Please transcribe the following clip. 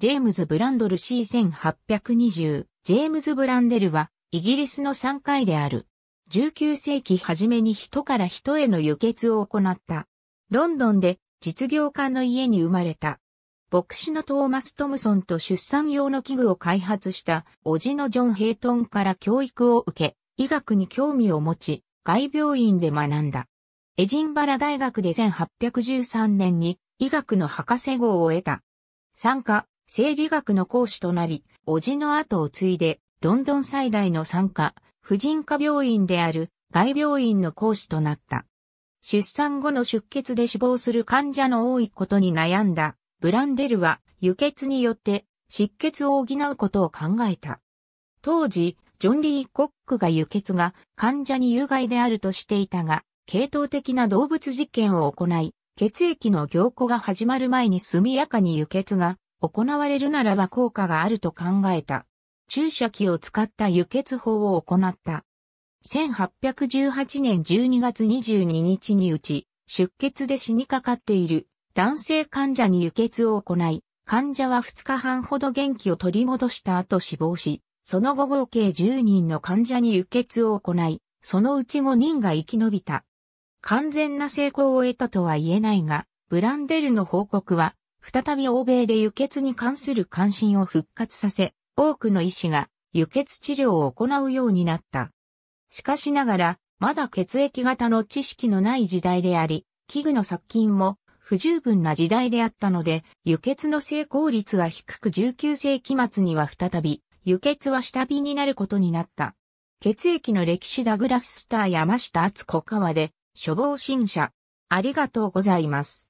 ジェームズ・ブランドル C1820。ジェームズ・ブランデルは、イギリスの3回である。19世紀初めに人から人への輸血を行った。ロンドンで実業家の家に生まれた。牧師のトーマス・トムソンと出産用の器具を開発した叔父のジョン・ヘイトンから教育を受け、医学に興味を持ち、外病院で学んだ。エジンバラ大学で1813年に医学の博士号を得た。参加、生理学の講師となり、叔父の後を継いで、ロンドン最大の産科、婦人科病院である外病院の講師となった。出産後の出血で死亡する患者の多いことに悩んだ、ブランデルは輸血によって失血を補うことを考えた。当時、ジョン・リー・コックが輸血が患者に有害であるとしていたが、系統的な動物実験を行い、血液の凝固が始まる前に速やかに輸血が行われるならば効果があると考えた。注射器を使った輸血法を行った。1818年12月22日にうち、出血で死にかかっている男性患者に輸血を行い、患者は2日半ほど元気を取り戻した後死亡し、その後合計10人の患者に輸血を行い、そのうち5人が生き延びた。完全な成功を得たとは言えないが、ブランデルの報告は、再び欧米で輸血に関する関心を復活させ、多くの医師が輸血治療を行うようになった。しかしながら、まだ血液型の知識のない時代であり、器具の殺菌も不十分な時代であったので、輸血の成功率は低く19世紀末には再び、輸血は下火になることになった。血液の歴史ダグラススター山下敦子川で、処方新社。ありがとうございます。